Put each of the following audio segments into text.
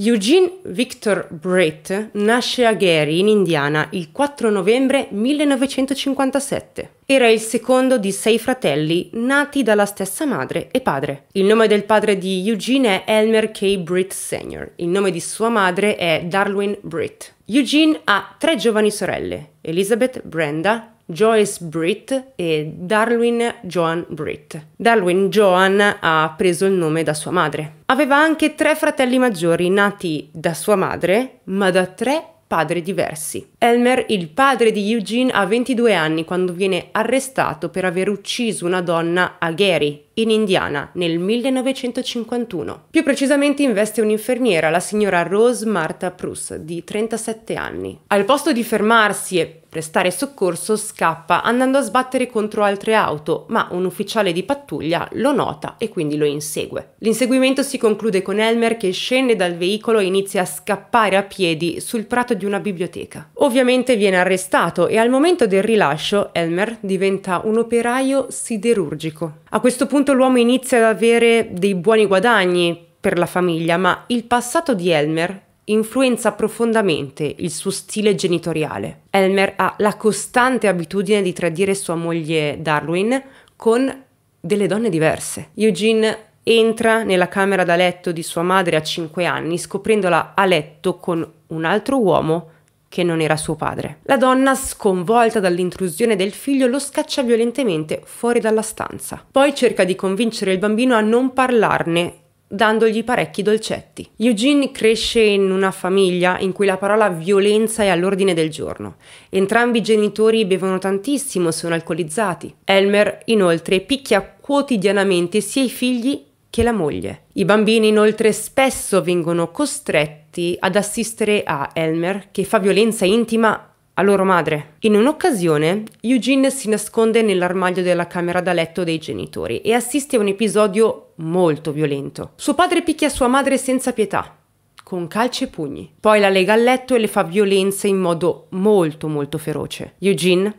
Eugene Victor Brett nasce a Gary, in Indiana, il 4 novembre 1957. Era il secondo di sei fratelli nati dalla stessa madre e padre. Il nome del padre di Eugene è Elmer K. Britt Sr., il nome di sua madre è Darwin Britt. Eugene ha tre giovani sorelle, Elizabeth, Brenda Joyce Britt e Darwin Joan Britt. Darwin Joan ha preso il nome da sua madre. Aveva anche tre fratelli maggiori nati da sua madre, ma da tre padri diversi. Elmer, il padre di Eugene, ha 22 anni quando viene arrestato per aver ucciso una donna a Gary, in Indiana, nel 1951. Più precisamente investe un'infermiera, la signora Rose Martha Prus, di 37 anni. Al posto di fermarsi e prestare soccorso, scappa andando a sbattere contro altre auto, ma un ufficiale di pattuglia lo nota e quindi lo insegue. L'inseguimento si conclude con Elmer che scende dal veicolo e inizia a scappare a piedi sul prato di una biblioteca. Ovviamente viene arrestato e al momento del rilascio Elmer diventa un operaio siderurgico. A questo punto l'uomo inizia ad avere dei buoni guadagni per la famiglia, ma il passato di Elmer influenza profondamente il suo stile genitoriale. Elmer ha la costante abitudine di tradire sua moglie Darwin con delle donne diverse. Eugene entra nella camera da letto di sua madre a 5 anni, scoprendola a letto con un altro uomo che non era suo padre. La donna, sconvolta dall'intrusione del figlio, lo scaccia violentemente fuori dalla stanza. Poi cerca di convincere il bambino a non parlarne dandogli parecchi dolcetti. Eugene cresce in una famiglia in cui la parola violenza è all'ordine del giorno. Entrambi i genitori bevono tantissimo, sono alcolizzati. Elmer inoltre picchia quotidianamente sia i figli che la moglie. I bambini inoltre spesso vengono costretti costretti ad assistere a Elmer che fa violenza intima a loro madre. In un'occasione, Eugene si nasconde nell'armadio della camera da letto dei genitori e assiste a un episodio molto violento. Suo padre picchia sua madre senza pietà, con calci e pugni. Poi la lega al letto e le fa violenza in modo molto molto feroce. Eugene,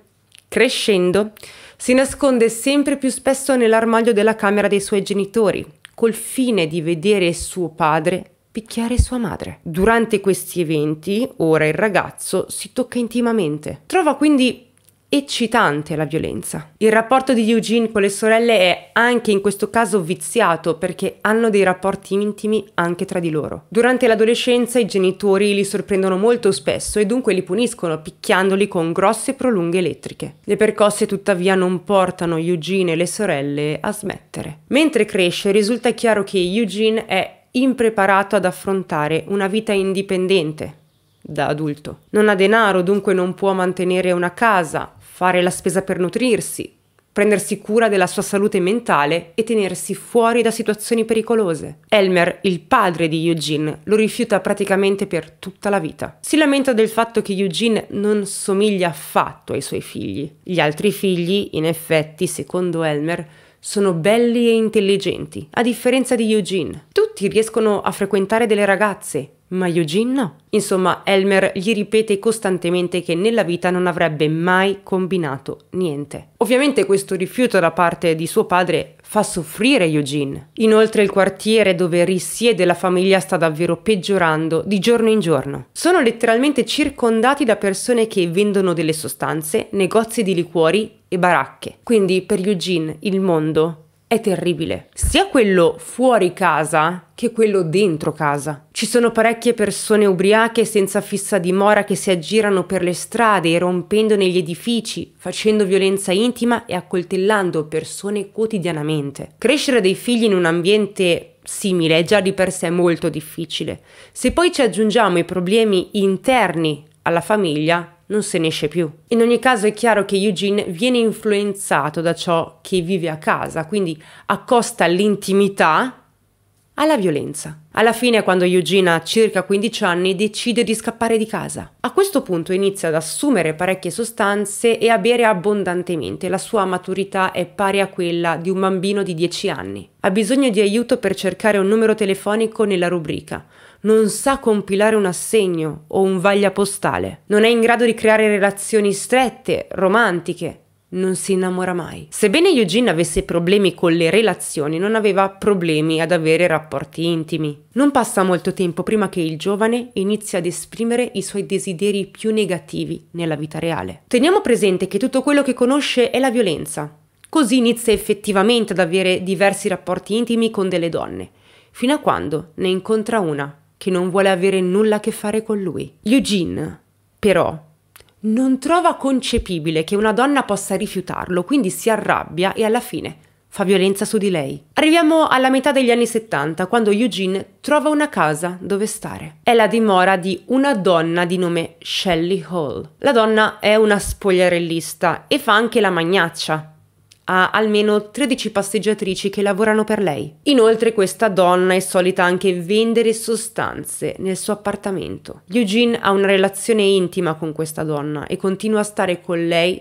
crescendo, si nasconde sempre più spesso nell'armadio della camera dei suoi genitori, col fine di vedere suo padre picchiare sua madre. Durante questi eventi, ora il ragazzo si tocca intimamente. Trova quindi eccitante la violenza. Il rapporto di Eugene con le sorelle è anche in questo caso viziato perché hanno dei rapporti intimi anche tra di loro. Durante l'adolescenza i genitori li sorprendono molto spesso e dunque li puniscono picchiandoli con grosse prolunghe elettriche. Le percosse tuttavia non portano Eugene e le sorelle a smettere. Mentre cresce risulta chiaro che Eugene è impreparato ad affrontare una vita indipendente da adulto. Non ha denaro, dunque non può mantenere una casa, fare la spesa per nutrirsi, prendersi cura della sua salute mentale e tenersi fuori da situazioni pericolose. Elmer, il padre di Eugene, lo rifiuta praticamente per tutta la vita. Si lamenta del fatto che Eugene non somiglia affatto ai suoi figli. Gli altri figli, in effetti, secondo Elmer, sono belli e intelligenti, a differenza di Eugene ti riescono a frequentare delle ragazze, ma Eugene no. Insomma, Elmer gli ripete costantemente che nella vita non avrebbe mai combinato niente. Ovviamente questo rifiuto da parte di suo padre fa soffrire Eugene. Inoltre il quartiere dove risiede la famiglia sta davvero peggiorando di giorno in giorno. Sono letteralmente circondati da persone che vendono delle sostanze, negozi di liquori e baracche. Quindi per Eugene il mondo è terribile, sia quello fuori casa che quello dentro casa. Ci sono parecchie persone ubriache senza fissa dimora che si aggirano per le strade, rompendo negli edifici, facendo violenza intima e accoltellando persone quotidianamente. Crescere dei figli in un ambiente simile è già di per sé molto difficile. Se poi ci aggiungiamo i problemi interni alla famiglia, non se ne esce più. In ogni caso è chiaro che Eugene viene influenzato da ciò che vive a casa, quindi accosta l'intimità alla violenza. Alla fine, quando Eugene ha circa 15 anni, decide di scappare di casa. A questo punto inizia ad assumere parecchie sostanze e a bere abbondantemente. La sua maturità è pari a quella di un bambino di 10 anni. Ha bisogno di aiuto per cercare un numero telefonico nella rubrica non sa compilare un assegno o un vaglia postale, non è in grado di creare relazioni strette, romantiche, non si innamora mai. Sebbene Eugene avesse problemi con le relazioni, non aveva problemi ad avere rapporti intimi. Non passa molto tempo prima che il giovane inizia ad esprimere i suoi desideri più negativi nella vita reale. Teniamo presente che tutto quello che conosce è la violenza. Così inizia effettivamente ad avere diversi rapporti intimi con delle donne, fino a quando ne incontra una che non vuole avere nulla a che fare con lui. Eugene, però, non trova concepibile che una donna possa rifiutarlo, quindi si arrabbia e alla fine fa violenza su di lei. Arriviamo alla metà degli anni 70, quando Eugene trova una casa dove stare. È la dimora di una donna di nome Shelley Hall. La donna è una spogliarellista e fa anche la magnaccia ha almeno 13 passeggiatrici che lavorano per lei. Inoltre questa donna è solita anche vendere sostanze nel suo appartamento. Eugene ha una relazione intima con questa donna e continua a stare con lei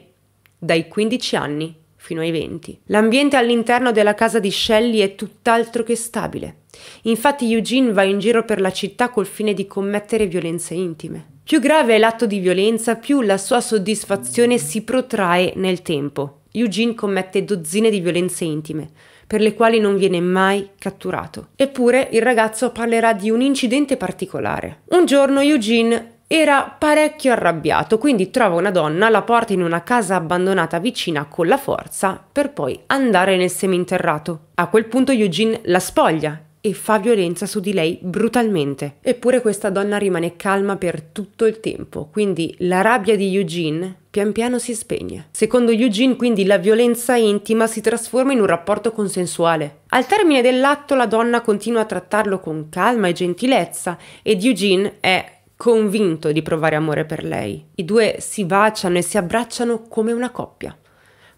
dai 15 anni fino ai 20. L'ambiente all'interno della casa di Shelley è tutt'altro che stabile. Infatti Eugene va in giro per la città col fine di commettere violenze intime. Più grave è l'atto di violenza, più la sua soddisfazione si protrae nel tempo. Eugene commette dozzine di violenze intime, per le quali non viene mai catturato. Eppure il ragazzo parlerà di un incidente particolare. Un giorno Eugene era parecchio arrabbiato, quindi trova una donna, la porta in una casa abbandonata vicina con la forza per poi andare nel seminterrato. A quel punto Eugene la spoglia e fa violenza su di lei brutalmente. Eppure questa donna rimane calma per tutto il tempo, quindi la rabbia di Eugene pian piano si spegne. Secondo Eugene, quindi, la violenza intima si trasforma in un rapporto consensuale. Al termine dell'atto la donna continua a trattarlo con calma e gentilezza ed Eugene è convinto di provare amore per lei. I due si baciano e si abbracciano come una coppia.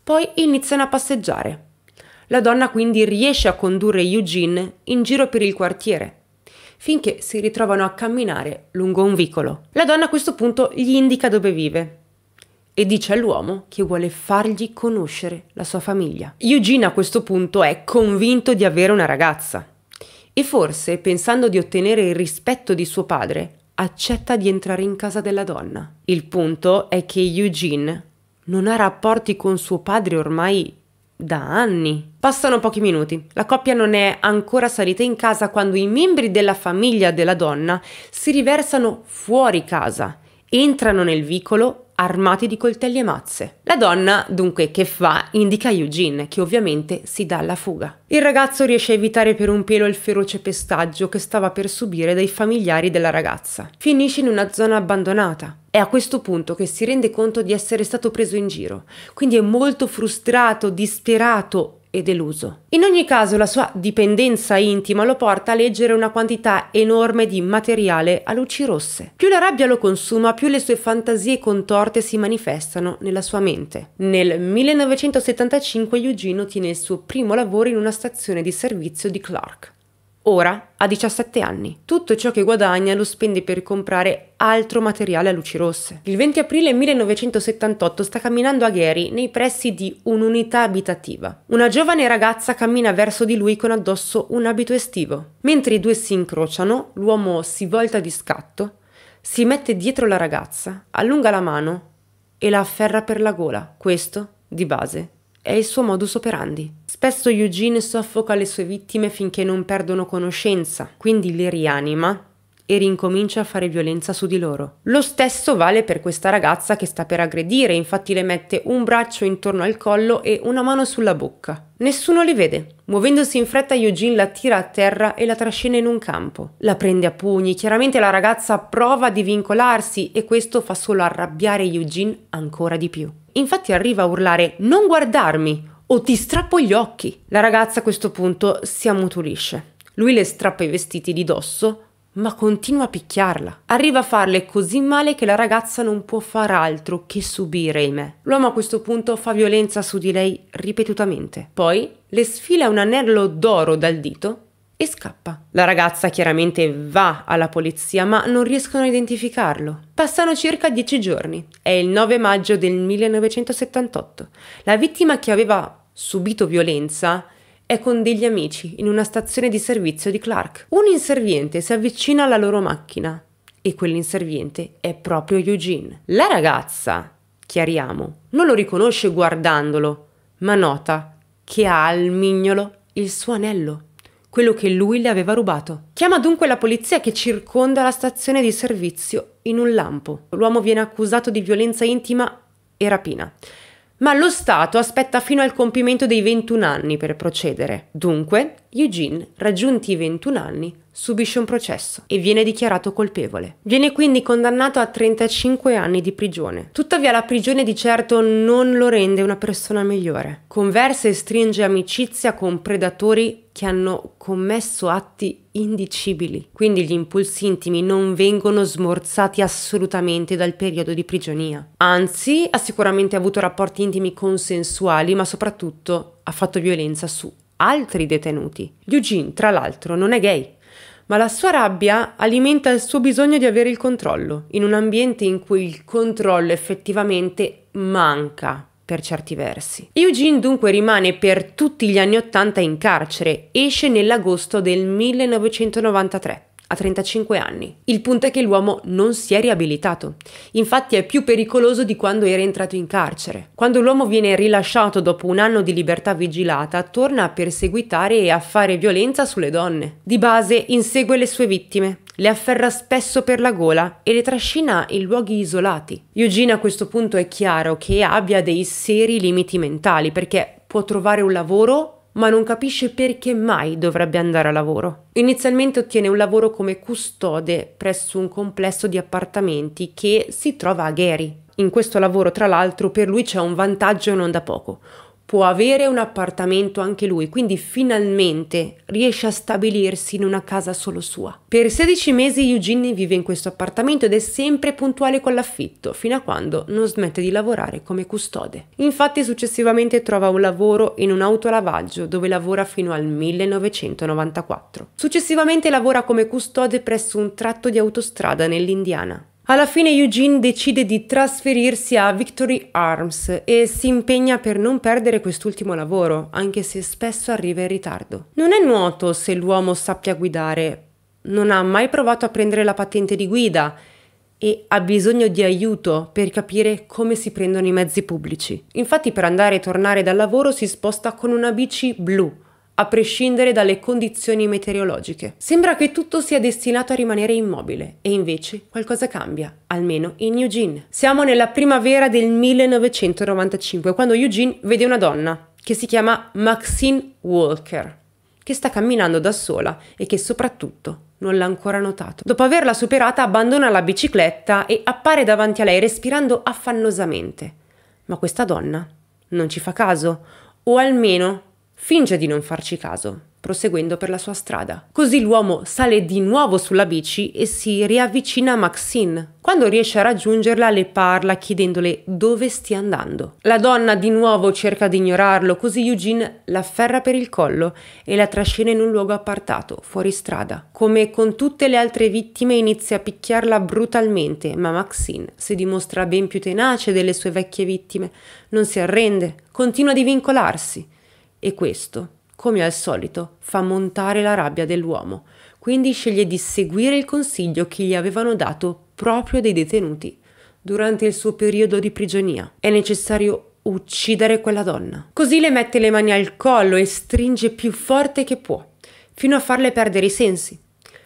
Poi iniziano a passeggiare. La donna quindi riesce a condurre Eugene in giro per il quartiere, finché si ritrovano a camminare lungo un vicolo. La donna a questo punto gli indica dove vive e dice all'uomo che vuole fargli conoscere la sua famiglia. Eugene a questo punto è convinto di avere una ragazza e forse, pensando di ottenere il rispetto di suo padre, accetta di entrare in casa della donna. Il punto è che Eugene non ha rapporti con suo padre ormai da anni. Passano pochi minuti, la coppia non è ancora salita in casa quando i membri della famiglia della donna si riversano fuori casa entrano nel vicolo armati di coltelli e mazze. La donna, dunque, che fa? Indica Eugene, che ovviamente si dà alla fuga. Il ragazzo riesce a evitare per un pelo il feroce pestaggio che stava per subire dai familiari della ragazza. Finisce in una zona abbandonata. È a questo punto che si rende conto di essere stato preso in giro, quindi è molto frustrato, disperato, e deluso. In ogni caso la sua dipendenza intima lo porta a leggere una quantità enorme di materiale a luci rosse. Più la rabbia lo consuma, più le sue fantasie contorte si manifestano nella sua mente. Nel 1975 Eugene ottiene il suo primo lavoro in una stazione di servizio di Clark. Ora ha 17 anni. Tutto ciò che guadagna lo spende per comprare altro materiale a luci rosse. Il 20 aprile 1978 sta camminando a Gary nei pressi di un'unità abitativa. Una giovane ragazza cammina verso di lui con addosso un abito estivo. Mentre i due si incrociano, l'uomo si volta di scatto, si mette dietro la ragazza, allunga la mano e la afferra per la gola. Questo, di base, è il suo modus operandi. Spesso Eugene soffoca le sue vittime finché non perdono conoscenza, quindi le rianima e rincomincia a fare violenza su di loro. Lo stesso vale per questa ragazza che sta per aggredire, infatti le mette un braccio intorno al collo e una mano sulla bocca. Nessuno li vede. Muovendosi in fretta, Eugene la tira a terra e la trascina in un campo. La prende a pugni, chiaramente la ragazza prova di vincolarsi e questo fa solo arrabbiare Eugene ancora di più. Infatti arriva a urlare Non guardarmi! o ti strappo gli occhi. La ragazza a questo punto si ammutolisce. Lui le strappa i vestiti di dosso, ma continua a picchiarla. Arriva a farle così male che la ragazza non può far altro che subire il me. L'uomo a questo punto fa violenza su di lei ripetutamente. Poi le sfila un anello d'oro dal dito e scappa. La ragazza chiaramente va alla polizia, ma non riescono a identificarlo. Passano circa dieci giorni. È il 9 maggio del 1978. La vittima che aveva subito violenza è con degli amici in una stazione di servizio di Clark. Un inserviente si avvicina alla loro macchina e quell'inserviente è proprio Eugene. La ragazza, chiariamo, non lo riconosce guardandolo, ma nota che ha al mignolo il suo anello, quello che lui le aveva rubato. Chiama dunque la polizia che circonda la stazione di servizio in un lampo. L'uomo viene accusato di violenza intima e rapina ma lo Stato aspetta fino al compimento dei 21 anni per procedere. Dunque, Eugene, raggiunti i 21 anni, subisce un processo e viene dichiarato colpevole. Viene quindi condannato a 35 anni di prigione. Tuttavia la prigione di certo non lo rende una persona migliore. Conversa e stringe amicizia con predatori che hanno commesso atti indicibili. Quindi gli impulsi intimi non vengono smorzati assolutamente dal periodo di prigionia. Anzi, ha sicuramente avuto rapporti intimi consensuali, ma soprattutto ha fatto violenza su altri detenuti. Eugene, tra l'altro, non è gay, ma la sua rabbia alimenta il suo bisogno di avere il controllo, in un ambiente in cui il controllo effettivamente manca per certi versi. Eugene dunque rimane per tutti gli anni Ottanta in carcere, esce nell'agosto del 1993 a 35 anni. Il punto è che l'uomo non si è riabilitato. Infatti è più pericoloso di quando era entrato in carcere. Quando l'uomo viene rilasciato dopo un anno di libertà vigilata, torna a perseguitare e a fare violenza sulle donne. Di base insegue le sue vittime, le afferra spesso per la gola e le trascina in luoghi isolati. Eugene a questo punto è chiaro che abbia dei seri limiti mentali perché può trovare un lavoro ma non capisce perché mai dovrebbe andare a lavoro. Inizialmente ottiene un lavoro come custode presso un complesso di appartamenti che si trova a Gary. In questo lavoro, tra l'altro, per lui c'è un vantaggio non da poco può avere un appartamento anche lui, quindi finalmente riesce a stabilirsi in una casa solo sua. Per 16 mesi Eugene vive in questo appartamento ed è sempre puntuale con l'affitto, fino a quando non smette di lavorare come custode. Infatti successivamente trova un lavoro in un autolavaggio dove lavora fino al 1994. Successivamente lavora come custode presso un tratto di autostrada nell'Indiana. Alla fine Eugene decide di trasferirsi a Victory Arms e si impegna per non perdere quest'ultimo lavoro, anche se spesso arriva in ritardo. Non è nuoto se l'uomo sappia guidare, non ha mai provato a prendere la patente di guida e ha bisogno di aiuto per capire come si prendono i mezzi pubblici. Infatti per andare e tornare dal lavoro si sposta con una bici blu a prescindere dalle condizioni meteorologiche. Sembra che tutto sia destinato a rimanere immobile e invece qualcosa cambia, almeno in Eugene. Siamo nella primavera del 1995 quando Eugene vede una donna che si chiama Maxine Walker, che sta camminando da sola e che soprattutto non l'ha ancora notato. Dopo averla superata abbandona la bicicletta e appare davanti a lei respirando affannosamente. Ma questa donna non ci fa caso, o almeno Finge di non farci caso, proseguendo per la sua strada. Così l'uomo sale di nuovo sulla bici e si riavvicina a Maxine. Quando riesce a raggiungerla le parla chiedendole dove stia andando. La donna di nuovo cerca di ignorarlo, così Eugene l'afferra per il collo e la trascina in un luogo appartato, fuori strada. Come con tutte le altre vittime inizia a picchiarla brutalmente, ma Maxine si dimostra ben più tenace delle sue vecchie vittime, non si arrende, continua a divincolarsi. E questo, come al solito, fa montare la rabbia dell'uomo, quindi sceglie di seguire il consiglio che gli avevano dato proprio dei detenuti durante il suo periodo di prigionia. È necessario uccidere quella donna. Così le mette le mani al collo e stringe più forte che può, fino a farle perdere i sensi.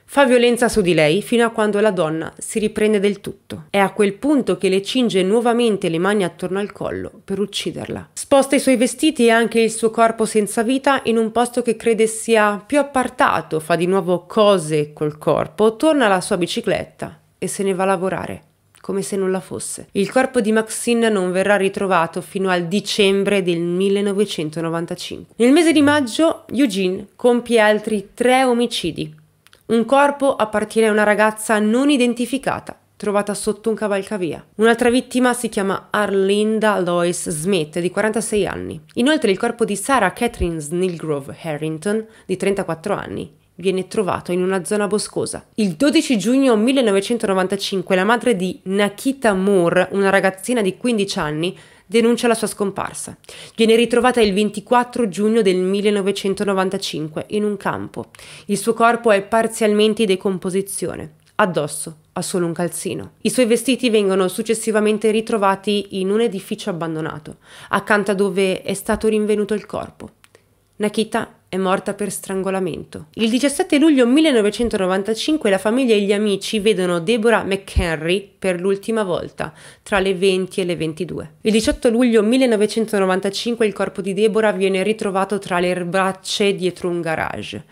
Fa violenza su di lei fino a quando la donna si riprende del tutto. È a quel punto che le cinge nuovamente le mani attorno al collo per ucciderla. Sposta i suoi vestiti e anche il suo corpo senza vita in un posto che crede sia più appartato, fa di nuovo cose col corpo, torna alla sua bicicletta e se ne va a lavorare come se nulla fosse. Il corpo di Maxine non verrà ritrovato fino al dicembre del 1995. Nel mese di maggio Eugene compie altri tre omicidi un corpo appartiene a una ragazza non identificata trovata sotto un cavalcavia. Un'altra vittima si chiama Arlinda Lois Smith, di 46 anni. Inoltre il corpo di Sarah Catherine Snilgrove Harrington, di 34 anni, viene trovato in una zona boscosa. Il 12 giugno 1995 la madre di Nakita Moore, una ragazzina di 15 anni, denuncia la sua scomparsa. Viene ritrovata il 24 giugno del 1995 in un campo. Il suo corpo è parzialmente in decomposizione. Addosso ha solo un calzino. I suoi vestiti vengono successivamente ritrovati in un edificio abbandonato, accanto a dove è stato rinvenuto il corpo. Nakita è morta per strangolamento. Il 17 luglio 1995 la famiglia e gli amici vedono Deborah McHenry per l'ultima volta, tra le 20 e le 22. Il 18 luglio 1995 il corpo di Deborah viene ritrovato tra le erbacce dietro un garage.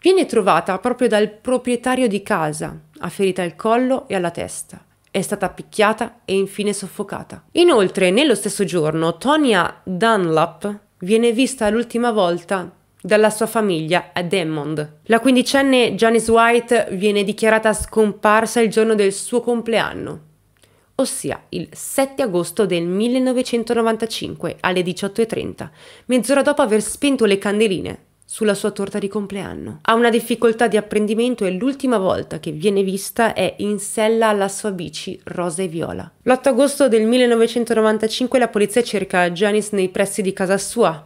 Viene trovata proprio dal proprietario di casa, ha ferita al collo e alla testa è stata picchiata e infine soffocata. Inoltre, nello stesso giorno, Tonia Dunlap viene vista l'ultima volta dalla sua famiglia a Hammond. La quindicenne Janice White viene dichiarata scomparsa il giorno del suo compleanno, ossia il 7 agosto del 1995 alle 18.30, mezz'ora dopo aver spento le candeline sulla sua torta di compleanno. Ha una difficoltà di apprendimento e l'ultima volta che viene vista è in sella alla sua bici rosa e viola. L'8 agosto del 1995 la polizia cerca Janice nei pressi di casa sua,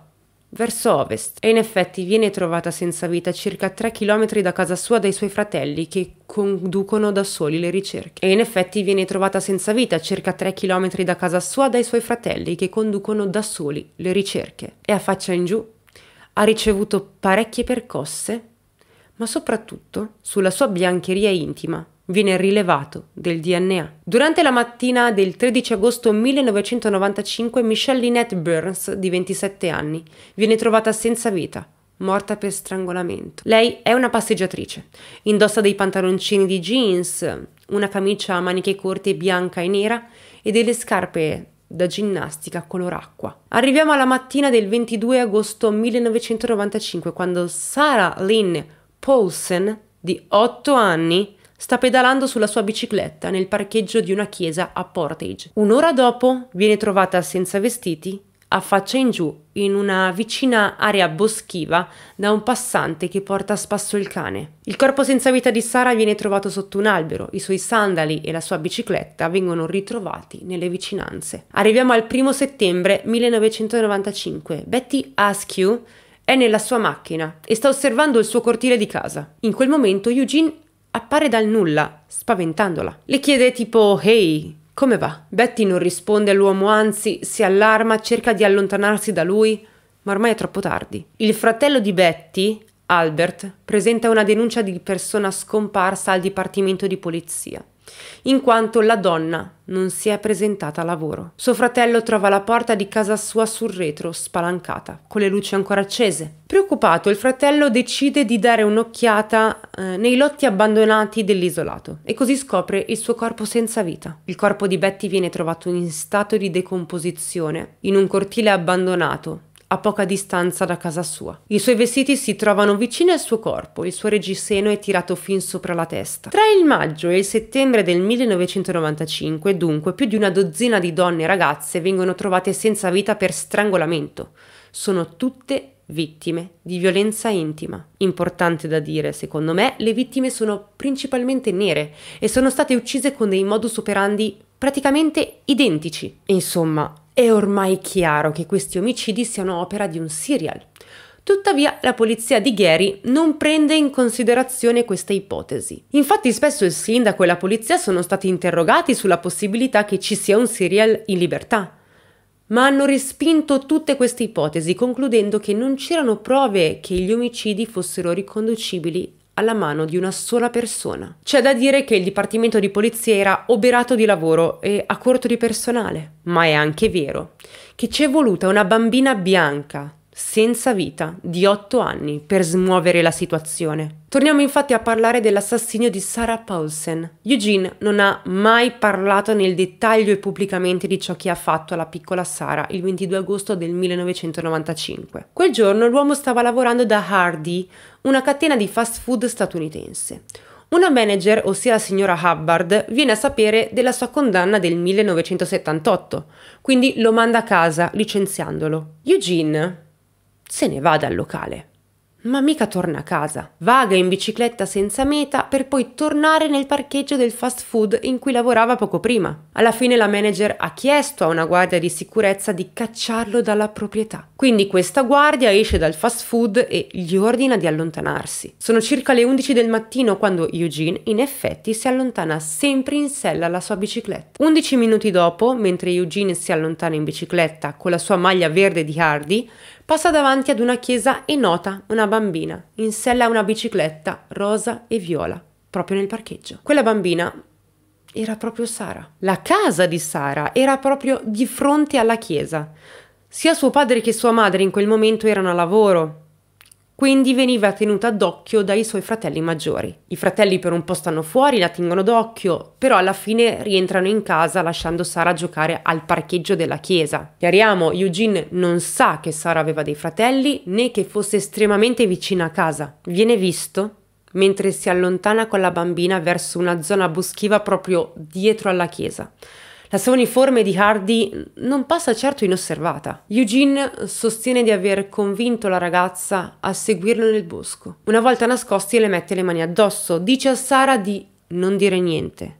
verso ovest e in effetti viene trovata senza vita a circa 3 km da casa sua dai suoi fratelli che conducono da soli le ricerche. E in effetti viene trovata senza vita circa 3 km da casa sua dai suoi fratelli che conducono da soli le ricerche. E a faccia in giù ha ricevuto parecchie percosse, ma soprattutto sulla sua biancheria intima viene rilevato del DNA. Durante la mattina del 13 agosto 1995 Michelle Lynette Burns, di 27 anni, viene trovata senza vita, morta per strangolamento. Lei è una passeggiatrice, indossa dei pantaloncini di jeans, una camicia a maniche corte bianca e nera e delle scarpe da ginnastica color acqua. Arriviamo alla mattina del 22 agosto 1995 quando Sarah Lynn Paulsen, di 8 anni, sta pedalando sulla sua bicicletta nel parcheggio di una chiesa a Portage. Un'ora dopo viene trovata senza vestiti, a faccia in giù, in una vicina area boschiva da un passante che porta a spasso il cane. Il corpo senza vita di Sara viene trovato sotto un albero, i suoi sandali e la sua bicicletta vengono ritrovati nelle vicinanze. Arriviamo al primo settembre 1995. Betty Askew è nella sua macchina e sta osservando il suo cortile di casa. In quel momento Eugene appare dal nulla, spaventandola. Le chiede tipo Hey, come va? Betty non risponde all'uomo, anzi si allarma, cerca di allontanarsi da lui, ma ormai è troppo tardi. Il fratello di Betty, Albert, presenta una denuncia di persona scomparsa al Dipartimento di Polizia in quanto la donna non si è presentata a lavoro. Suo fratello trova la porta di casa sua sul retro, spalancata, con le luci ancora accese. Preoccupato, il fratello decide di dare un'occhiata eh, nei lotti abbandonati dell'isolato e così scopre il suo corpo senza vita. Il corpo di Betty viene trovato in stato di decomposizione in un cortile abbandonato a poca distanza da casa sua. I suoi vestiti si trovano vicino al suo corpo, il suo reggiseno è tirato fin sopra la testa. Tra il maggio e il settembre del 1995, dunque, più di una dozzina di donne e ragazze vengono trovate senza vita per strangolamento. Sono tutte vittime di violenza intima. Importante da dire, secondo me, le vittime sono principalmente nere e sono state uccise con dei modus operandi praticamente identici. Insomma, è ormai chiaro che questi omicidi siano opera di un serial. Tuttavia la polizia di Gary non prende in considerazione questa ipotesi. Infatti spesso il sindaco e la polizia sono stati interrogati sulla possibilità che ci sia un serial in libertà, ma hanno respinto tutte queste ipotesi concludendo che non c'erano prove che gli omicidi fossero riconducibili alla mano di una sola persona. C'è da dire che il Dipartimento di Polizia era oberato di lavoro e a corto di personale, ma è anche vero che ci è voluta una bambina bianca senza vita, di 8 anni, per smuovere la situazione. Torniamo infatti a parlare dell'assassinio di Sarah Paulsen. Eugene non ha mai parlato nel dettaglio e pubblicamente di ciò che ha fatto alla piccola Sarah il 22 agosto del 1995. Quel giorno l'uomo stava lavorando da Hardy, una catena di fast food statunitense. Una manager, ossia la signora Hubbard, viene a sapere della sua condanna del 1978, quindi lo manda a casa licenziandolo. Eugene se ne va dal locale. Ma mica torna a casa, vaga in bicicletta senza meta per poi tornare nel parcheggio del fast food in cui lavorava poco prima. Alla fine la manager ha chiesto a una guardia di sicurezza di cacciarlo dalla proprietà. Quindi questa guardia esce dal fast food e gli ordina di allontanarsi. Sono circa le 11 del mattino quando Eugene in effetti si allontana sempre in sella alla sua bicicletta. 11 minuti dopo, mentre Eugene si allontana in bicicletta con la sua maglia verde di Hardy, Passa davanti ad una chiesa e nota una bambina in sella a una bicicletta rosa e viola, proprio nel parcheggio. Quella bambina era proprio Sara. La casa di Sara era proprio di fronte alla chiesa. Sia suo padre che sua madre in quel momento erano a lavoro, quindi veniva tenuta d'occhio dai suoi fratelli maggiori. I fratelli per un po' stanno fuori, la tengono d'occhio, però alla fine rientrano in casa lasciando Sara giocare al parcheggio della chiesa. Chiariamo, Eugene non sa che Sara aveva dei fratelli né che fosse estremamente vicina a casa. Viene visto mentre si allontana con la bambina verso una zona boschiva proprio dietro alla chiesa. La sua uniforme di Hardy non passa certo inosservata. Eugene sostiene di aver convinto la ragazza a seguirlo nel bosco. Una volta nascosti le mette le mani addosso, dice a Sara di non dire niente.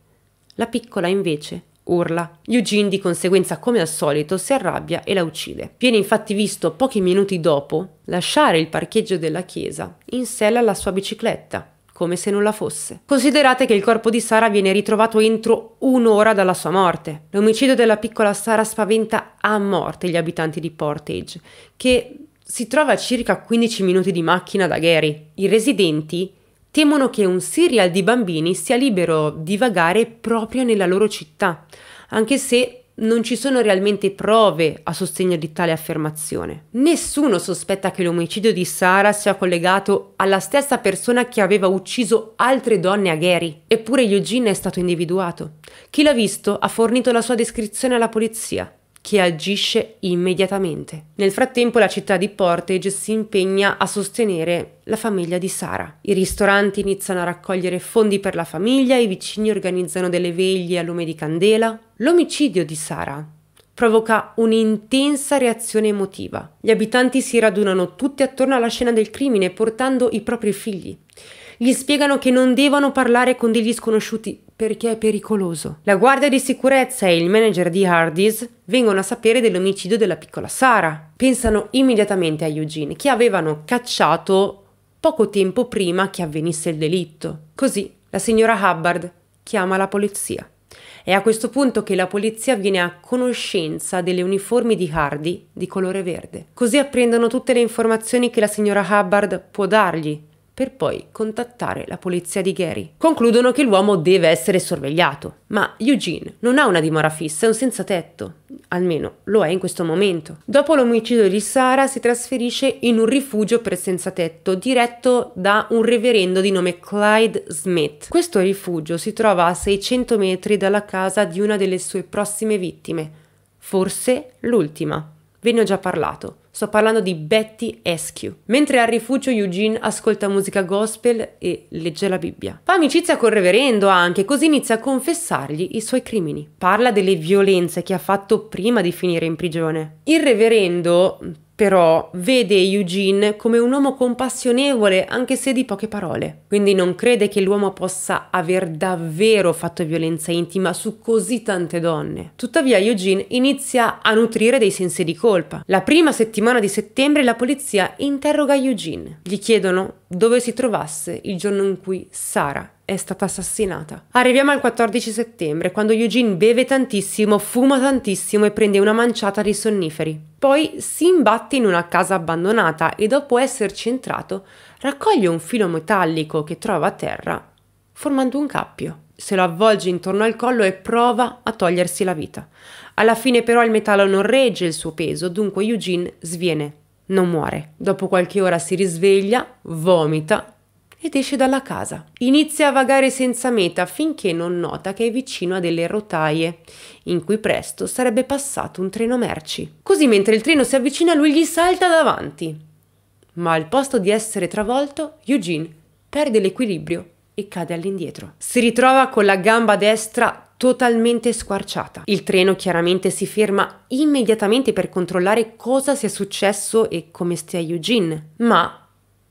La piccola invece urla. Eugene di conseguenza, come al solito, si arrabbia e la uccide. Viene infatti visto pochi minuti dopo lasciare il parcheggio della chiesa in sella alla sua bicicletta come se nulla fosse. Considerate che il corpo di Sara viene ritrovato entro un'ora dalla sua morte. L'omicidio della piccola Sara spaventa a morte gli abitanti di Portage, che si trova a circa 15 minuti di macchina da Gary. I residenti temono che un serial di bambini sia libero di vagare proprio nella loro città, anche se non ci sono realmente prove a sostegno di tale affermazione. Nessuno sospetta che l'omicidio di Sara sia collegato alla stessa persona che aveva ucciso altre donne a Gary. Eppure Eugene è stato individuato. Chi l'ha visto ha fornito la sua descrizione alla polizia che agisce immediatamente. Nel frattempo la città di Portage si impegna a sostenere la famiglia di Sara. I ristoranti iniziano a raccogliere fondi per la famiglia, i vicini organizzano delle veglie a lume di candela. L'omicidio di Sara provoca un'intensa reazione emotiva. Gli abitanti si radunano tutti attorno alla scena del crimine portando i propri figli. Gli spiegano che non devono parlare con degli sconosciuti perché è pericoloso. La guardia di sicurezza e il manager di Hardy's vengono a sapere dell'omicidio della piccola Sara. Pensano immediatamente a Eugene, che avevano cacciato poco tempo prima che avvenisse il delitto. Così la signora Hubbard chiama la polizia. È a questo punto che la polizia viene a conoscenza delle uniformi di Hardy di colore verde. Così apprendono tutte le informazioni che la signora Hubbard può dargli per poi contattare la polizia di Gary. Concludono che l'uomo deve essere sorvegliato, ma Eugene non ha una dimora fissa, è un senza tetto, almeno lo è in questo momento. Dopo l'omicidio di Sara si trasferisce in un rifugio per senza tetto diretto da un reverendo di nome Clyde Smith. Questo rifugio si trova a 600 metri dalla casa di una delle sue prossime vittime, forse l'ultima. Ve ne ho già parlato. Sto parlando di Betty Eskew. Mentre al rifugio Eugene ascolta musica gospel e legge la Bibbia. Fa amicizia col reverendo anche, così inizia a confessargli i suoi crimini. Parla delle violenze che ha fatto prima di finire in prigione. Il reverendo, però vede Eugene come un uomo compassionevole anche se di poche parole, quindi non crede che l'uomo possa aver davvero fatto violenza intima su così tante donne. Tuttavia Eugene inizia a nutrire dei sensi di colpa. La prima settimana settimana di settembre la polizia interroga Eugene. Gli chiedono dove si trovasse il giorno in cui Sara è stata assassinata. Arriviamo al 14 settembre, quando Eugene beve tantissimo, fuma tantissimo e prende una manciata di sonniferi. Poi si imbatte in una casa abbandonata e dopo esserci entrato raccoglie un filo metallico che trova a terra, formando un cappio. Se lo avvolge intorno al collo e prova a togliersi la vita. Alla fine però il metallo non regge il suo peso, dunque Eugene sviene, non muore. Dopo qualche ora si risveglia, vomita ed esce dalla casa. Inizia a vagare senza meta finché non nota che è vicino a delle rotaie, in cui presto sarebbe passato un treno merci. Così mentre il treno si avvicina lui gli salta davanti. Ma al posto di essere travolto, Eugene perde l'equilibrio e cade all'indietro. Si ritrova con la gamba destra totalmente squarciata. Il treno chiaramente si ferma immediatamente per controllare cosa sia successo e come stia Eugene, ma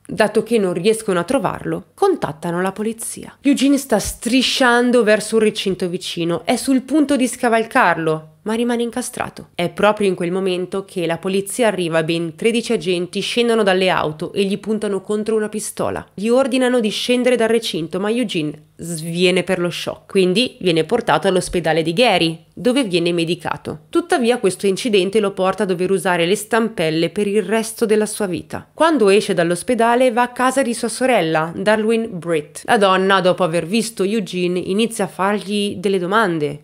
dato che non riescono a trovarlo, contattano la polizia. Eugene sta strisciando verso un recinto vicino, è sul punto di scavalcarlo, ma rimane incastrato. È proprio in quel momento che la polizia arriva, ben 13 agenti scendono dalle auto e gli puntano contro una pistola. Gli ordinano di scendere dal recinto, ma Eugene sviene per lo shock, quindi viene portato all'ospedale di Gary, dove viene medicato. Tuttavia questo incidente lo porta a dover usare le stampelle per il resto della sua vita. Quando esce dall'ospedale va a casa di sua sorella, Darwin Britt. La donna, dopo aver visto Eugene, inizia a fargli delle domande,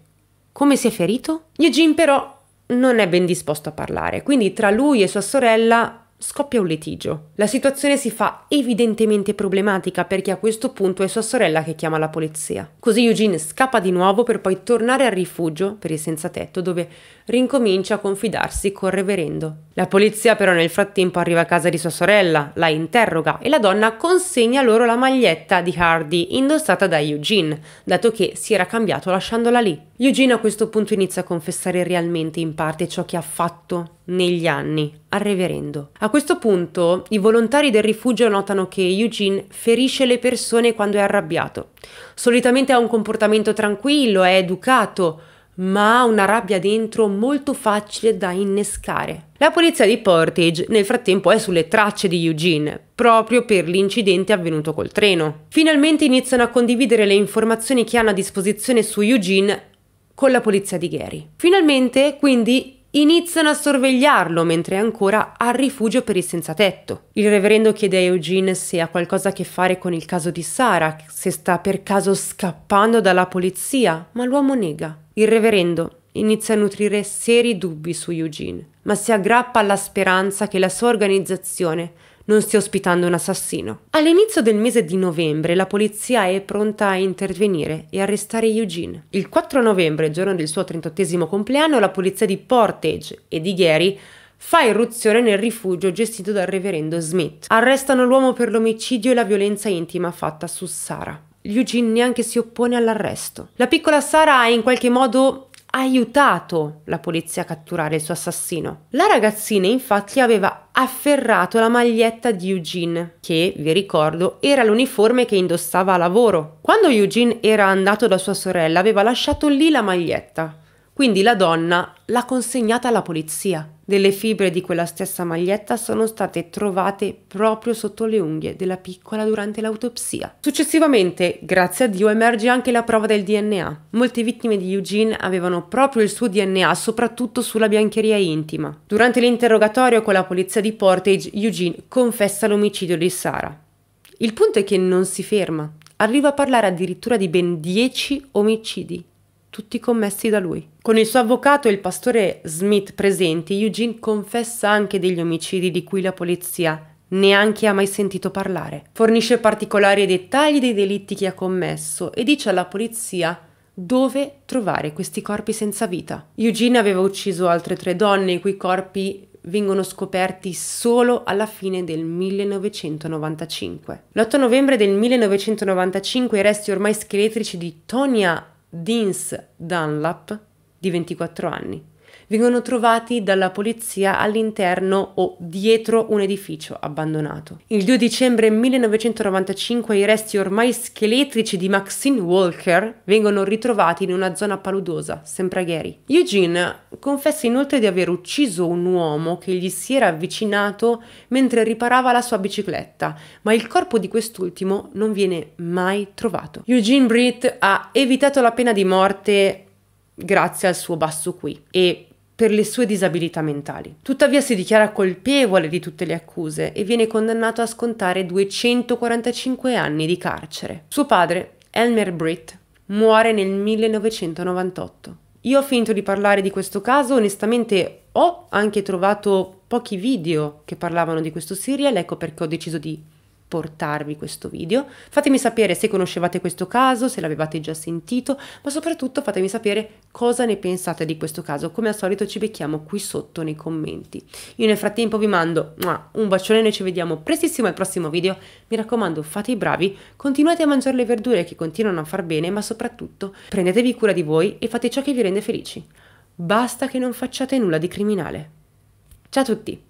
come si è ferito? Eugene però non è ben disposto a parlare, quindi tra lui e sua sorella scoppia un litigio. La situazione si fa evidentemente problematica perché a questo punto è sua sorella che chiama la polizia. Così Eugene scappa di nuovo per poi tornare al rifugio per il senza tetto dove rincomincia a confidarsi col reverendo. La polizia però nel frattempo arriva a casa di sua sorella, la interroga e la donna consegna loro la maglietta di Hardy indossata da Eugene, dato che si era cambiato lasciandola lì. Eugene a questo punto inizia a confessare realmente in parte ciò che ha fatto negli anni al reverendo. A questo punto i volontari del rifugio notano che Eugene ferisce le persone quando è arrabbiato. Solitamente ha un comportamento tranquillo, è educato, ma ha una rabbia dentro molto facile da innescare. La polizia di Portage nel frattempo è sulle tracce di Eugene, proprio per l'incidente avvenuto col treno. Finalmente iniziano a condividere le informazioni che hanno a disposizione su Eugene con la polizia di Gary. Finalmente, quindi, iniziano a sorvegliarlo mentre è ancora al rifugio per i senzatetto. Il reverendo chiede a Eugene se ha qualcosa a che fare con il caso di Sara, se sta per caso scappando dalla polizia, ma l'uomo nega. Il reverendo inizia a nutrire seri dubbi su Eugene, ma si aggrappa alla speranza che la sua organizzazione non stia ospitando un assassino. All'inizio del mese di novembre la polizia è pronta a intervenire e arrestare Eugene. Il 4 novembre, giorno del suo 38 compleanno, la polizia di Portage e di Gary fa irruzione nel rifugio gestito dal reverendo Smith. Arrestano l'uomo per l'omicidio e la violenza intima fatta su Sara. Eugene neanche si oppone all'arresto. La piccola Sara è in qualche modo aiutato la polizia a catturare il suo assassino. La ragazzina infatti aveva afferrato la maglietta di Eugene, che, vi ricordo, era l'uniforme che indossava a lavoro. Quando Eugene era andato da sua sorella aveva lasciato lì la maglietta. Quindi la donna l'ha consegnata alla polizia. Delle fibre di quella stessa maglietta sono state trovate proprio sotto le unghie della piccola durante l'autopsia. Successivamente, grazie a Dio, emerge anche la prova del DNA. Molte vittime di Eugene avevano proprio il suo DNA, soprattutto sulla biancheria intima. Durante l'interrogatorio con la polizia di Portage, Eugene confessa l'omicidio di Sara. Il punto è che non si ferma. Arriva a parlare addirittura di ben 10 omicidi tutti commessi da lui. Con il suo avvocato e il pastore Smith presenti, Eugene confessa anche degli omicidi di cui la polizia neanche ha mai sentito parlare. Fornisce particolari e dettagli dei delitti che ha commesso e dice alla polizia dove trovare questi corpi senza vita. Eugene aveva ucciso altre tre donne i cui corpi vengono scoperti solo alla fine del 1995. L'8 novembre del 1995 i resti ormai scheletrici di Tonia Deans Dunlap, di 24 anni vengono trovati dalla polizia all'interno o dietro un edificio abbandonato. Il 2 dicembre 1995 i resti ormai scheletrici di Maxine Walker vengono ritrovati in una zona paludosa, sempre a Gary. Eugene confessa inoltre di aver ucciso un uomo che gli si era avvicinato mentre riparava la sua bicicletta, ma il corpo di quest'ultimo non viene mai trovato. Eugene Britt ha evitato la pena di morte grazie al suo basso qui e per le sue disabilità mentali. Tuttavia si dichiara colpevole di tutte le accuse e viene condannato a scontare 245 anni di carcere. Suo padre, Elmer Britt, muore nel 1998. Io ho finito di parlare di questo caso, onestamente ho anche trovato pochi video che parlavano di questo serial, ecco perché ho deciso di portarvi questo video. Fatemi sapere se conoscevate questo caso, se l'avevate già sentito, ma soprattutto fatemi sapere cosa ne pensate di questo caso. Come al solito ci becchiamo qui sotto nei commenti. Io nel frattempo vi mando un bacione e ci vediamo prestissimo al prossimo video. Mi raccomando, fate i bravi, continuate a mangiare le verdure che continuano a far bene, ma soprattutto prendetevi cura di voi e fate ciò che vi rende felici. Basta che non facciate nulla di criminale. Ciao a tutti!